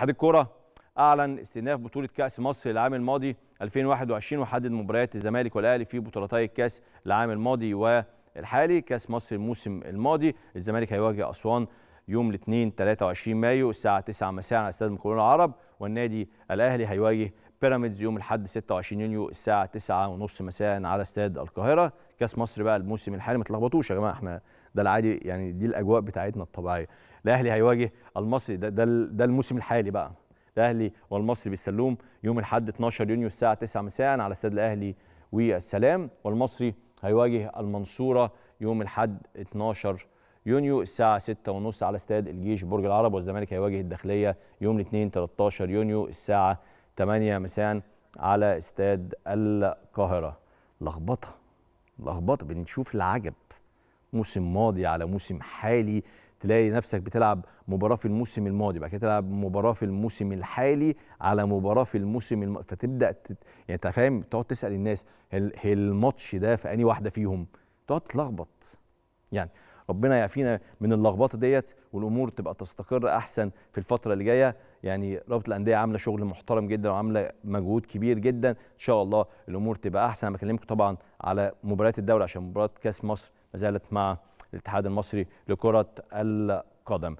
اتحاد الكوره اعلن استئناف بطوله كاس مصر العام الماضي 2021 وحدد مباريات الزمالك والاهلي في بطولتي الكاس العام الماضي والحالي كاس مصر الموسم الماضي الزمالك هيواجه اسوان يوم الاثنين 23 مايو الساعه 9 مساء على استاد مقاولون العرب والنادي الاهلي هيواجه بيراميدز يوم الاحد 26 يونيو الساعه 9:30 مساء على استاد القاهره كاس مصر بقى الموسم الحالي ما تلخبطوش يا جماعه احنا ده العادي يعني دي الاجواء بتاعتنا الطبيعيه الاهلي هيواجه المصري ده ده, ده الموسم الحالي بقى الاهلي والمصري بالسلوم يوم الاحد 12 يونيو الساعه 9 مساء على استاد الاهلي والسلام والمصري هيواجه المنصوره يوم الاحد 12 يونيو الساعة 6:30 على استاد الجيش برج العرب والزمالك هيواجه الداخلية يوم الاثنين 13 يونيو الساعة 8 مساء على استاد القاهرة لخبطة لخبطة بنشوف العجب موسم ماضي على موسم حالي تلاقي نفسك بتلعب مباراه في الموسم الماضي بعد كده تلعب مباراه في الموسم الحالي على مباراه في الموسم الم... فتبدا تت... يعني انت فاهم تقعد تسال الناس هل, هل الماتش ده في انهي واحده فيهم تقعد تتلخبط يعني ربنا يعفينا من اللخبطه ديت والامور تبقى تستقر احسن في الفتره اللي جايه يعني رابطه الانديه عامله شغل محترم جدا وعامله مجهود كبير جدا ان شاء الله الامور تبقى احسن انا بكلمكم طبعا على مباريات الدوري عشان مباراه كاس مصر ما زالت مع الاتحاد المصري لكره القدم